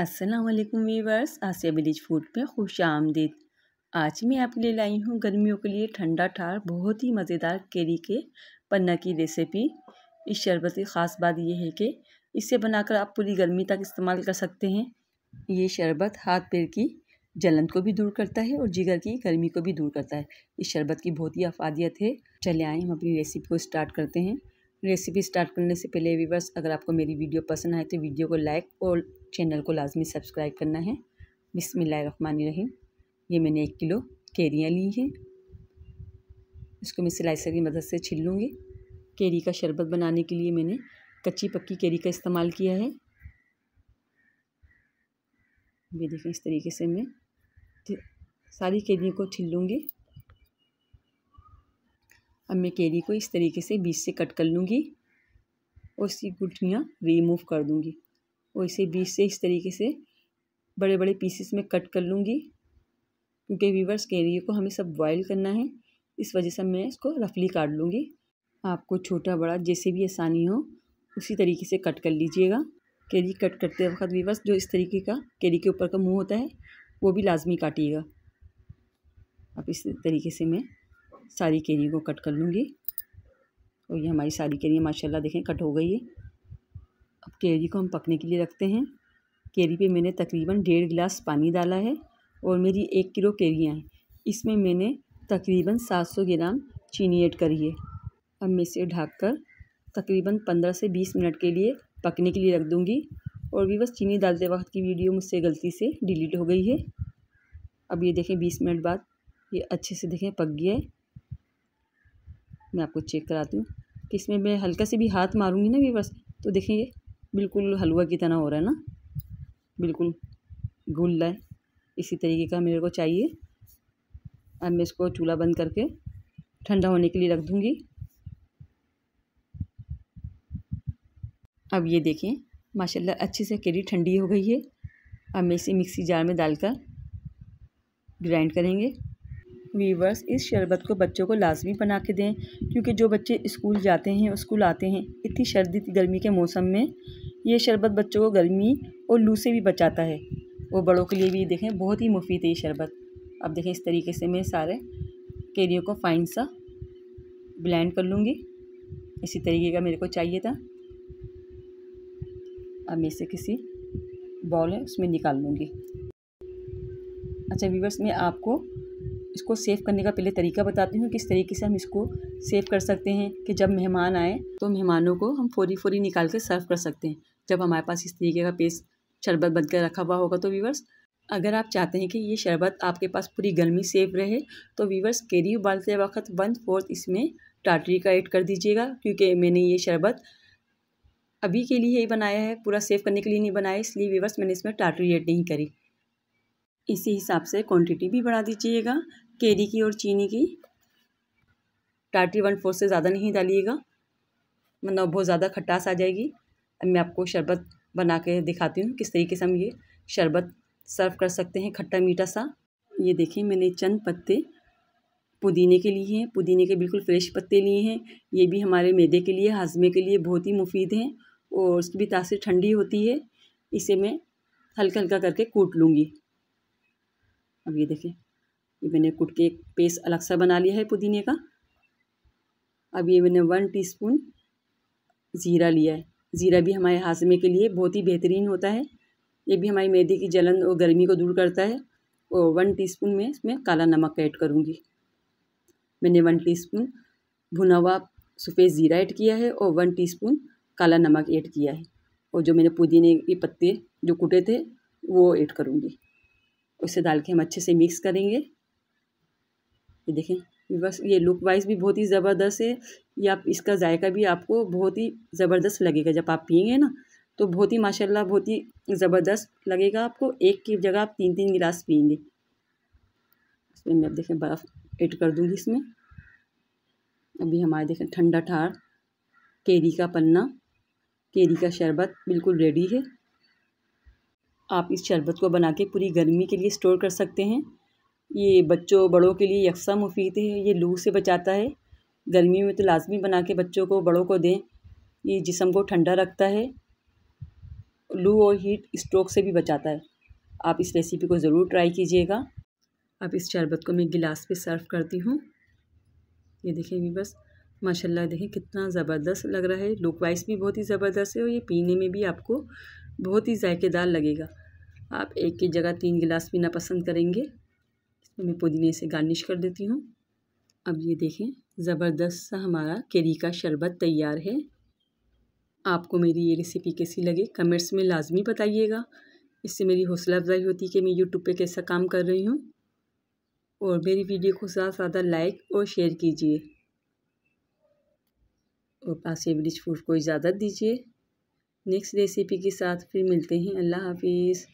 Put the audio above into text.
अस्सलाम वालेकुम वीवर्स आसिया village food पे खुश आमदीद आज मैं आपके लिए लाई हूँ गर्मियों के लिए ठंडा ठार बहुत ही मज़ेदार केरी के पन्ना की रेसिपी इस शरबत की ख़ास बात यह है कि इसे बनाकर आप पूरी गर्मी तक इस्तेमाल कर सकते हैं ये शरबत हाथ पैर की जलन को भी दूर करता है और जिगर की गर्मी को भी दूर करता है इस शरबत की बहुत ही अफादियत है चले आएँ हम अपनी रेसिपी को स्टार्ट करते हैं रेसिपी स्टार्ट करने से पहले वीवर्स अगर आपको मेरी वीडियो पसंद आए तो वीडियो को लाइक और चैनल को लाजमी सब्सक्राइब करना है रहीम ये मैंने एक किलो केरियाँ ली हैं इसको मैं सिलाईसर की मदद से छिल लूँगी केरी का शरबत बनाने के लिए मैंने कच्ची पक्की केरी का इस्तेमाल किया है ये देखें इस तरीके से मैं सारी केरियों को छिल लूँगी अब मैं केरी को इस तरीके से बीच से कट कर लूँगी और इसकी गुठियाँ रिमूव कर दूँगी और इसे बीच से इस तरीके से बड़े बड़े पीसेस में कट कर लूँगी क्योंकि वीवर्स केरी को हमें सब बॉयल करना है इस वजह से मैं इसको रफली काट लूँगी आपको छोटा बड़ा जैसे भी आसानी हो उसी तरीके से कट कर लीजिएगा केरी कट करते वक्त वीवर्स जो इस तरीके का केरी के ऊपर का मुँह होता है वो भी लाजमी काटिएगा अब इस तरीके से मैं सारी केरी को कट कर लूँगी और ये हमारी सारी केरी माशाल्लाह देखें कट हो गई है अब केरी को हम पकने के लिए रखते हैं केरी पे मैंने तकरीबन डेढ़ गिलास पानी डाला है और मेरी एक किलो केरियाँ हैं इसमें मैंने तकरीबन सात सौ ग्राम चीनी ऐड करी है अब मैं इसे ढाक कर तकरीबन पंद्रह से बीस मिनट के लिए पकने के लिए रख दूँगी और भी बस चीनी डालते वक्त की वीडियो मुझसे गलती से डिलीट हो गई है अब ये देखें बीस मिनट बाद ये अच्छे से देखें पक गया है मैं आपको चेक कराती हूँ कि इसमें मैं हल्का से भी हाथ मारूंगी ना वीवर्स तो देखेंगे बिल्कुल हलवा की तरह हो रहा है ना बिल्कुल घुल रहा है इसी तरीके का मेरे को चाहिए अब मैं इसको चूल्हा बंद करके ठंडा होने के लिए रख दूँगी अब ये देखें माशाल्लाह अच्छे से केरी ठंडी हो गई है अब मैं इसे मिक्सी जार में डालकर ग्राइंड करेंगे वीवर्स इस शरबत को बच्चों को लाजमी बना के दें क्योंकि जो बच्चे स्कूल जाते हैं स्कूल आते हैं इतनी सर्दी गर्मी के मौसम में ये शरबत बच्चों को गर्मी और लू से भी बचाता है वो बड़ों के लिए भी देखें बहुत ही मुफीद है ये शरबत अब देखें इस तरीके से मैं सारे केरियों को फाइन सा ब्लेंड कर लूँगी इसी तरीके का मेरे को चाहिए था अब मैं इसे किसी बॉल है उसमें निकाल लूँगी अच्छा वीवर्स मैं आपको इसको सेव करने का पहले तरीका बताती हूँ किस तरीके से हम इसको सेव कर सकते हैं कि जब मेहमान आए तो मेहमानों को हम फोरी फोरी निकाल के सर्व कर सकते हैं जब हमारे पास इस तरीके का पेस्ट शरबत बनकर रखा हुआ होगा तो वीवर्स अगर आप चाहते हैं कि ये शरबत आपके पास पूरी गर्मी सेव रहे तो वीवर्स केरी उबालते वक्त वन फोर्थ इसमें टाटरी का ऐड कर दीजिएगा क्योंकि मैंने ये शरबत अभी के लिए ही बनाया है पूरा सेव करने के लिए नहीं बनाया इसलिए वीवर्स मैंने इसमें टाटरी ऐड नहीं करी इसी हिसाब से क्वांटिटी भी बढ़ा दीजिएगा केरी की और चीनी की टाटी वन फोर से ज़्यादा नहीं डालिएगा मतलब बहुत ज़्यादा खटास आ जाएगी अब मैं आपको शरबत बना के दिखाती हूँ किस तरीके से हम ये शरबत सर्व कर सकते हैं खट्टा मीठा सा ये देखें मैंने चंद पत्ते पुदीने के लिए हैं पुदीने के बिल्कुल फ्रेश पत्ते लिए हैं ये भी हमारे मैदे के लिए हाजमे के लिए बहुत ही मुफीद हैं और उसकी भी तासीर ठंडी होती है इसे मैं हल्का हल्का करके कूट लूँगी अब ये देखें ये मैंने कुट के एक पेस्ट अलग सा बना लिया है पुदीने का अब ये मैंने वन टीस्पून ज़ीरा लिया है ज़ीरा भी हमारे हाजमे के लिए बहुत ही बेहतरीन होता है ये भी हमारी मैदे की जलन और गर्मी को दूर करता है और वन टीस्पून में इसमें काला नमक ऐड करूँगी मैंने वन टीस्पून भुना हुआ सफ़ेद ज़ीरा ऐड किया है और वन टीस्पून काला नमक ऐड किया है और जो मैंने पुदीने के पत्ते जो कुटे थे वो ऐड करूँगी उसे डाल के हम अच्छे से मिक्स करेंगे ये देखें बस ये लुक वाइज भी बहुत ही ज़बरदस्त है या इसका जायका भी आपको बहुत ही ज़बरदस्त लगेगा जब आप पियेंगे ना तो बहुत ही माशाल्लाह बहुत ही ज़बरदस्त लगेगा आपको एक की जगह आप तीन तीन गिलास पियेंगे इसमें मैं अब देखें बर्फ़ ऐड कर दूँगी इसमें अभी हमारे देखें ठंडा ठार केरी का पन्ना केरी का शरबत बिल्कुल रेडी है आप इस शरबत को बना के पूरी गर्मी के लिए स्टोर कर सकते हैं ये बच्चों बड़ों के लिए यकसा मुफीद है ये लू से बचाता है गर्मियों में तो लाजमी बना के बच्चों को बड़ों को दें ये जिसम को ठंडा रखता है लू और हीट स्ट्रोक से भी बचाता है आप इस रेसिपी को ज़रूर ट्राई कीजिएगा अब इस शरबत को मैं गिलास पे सर्व करती हूँ ये देखें भी बस माशाल्लाह देखें कितना ज़बरदस्त लग रहा है लुक वाइज भी बहुत ही ज़बरदस्त है और ये पीने में भी आपको बहुत ही जायकेदार लगेगा आप एक की जगह तीन गिलास पीना पसंद करेंगे मैं पुदीने से गार्निश कर देती हूँ अब ये देखें ज़बरदस्त सा हमारा केरी का शरबत तैयार है आपको मेरी ये रेसिपी कैसी लगे कमेंट्स में लाजमी बताइएगा इससे मेरी हौसला अफजाई होती है कि मैं यूट्यूब पे कैसा काम कर रही हूँ और मेरी वीडियो को ज़्यादा से ज़्यादा लाइक और शेयर कीजिए और पास ब्रिज फूड को इजाज़त दीजिए नेक्स्ट रेसिपी के साथ फिर मिलते हैं अल्लाह हाफिज़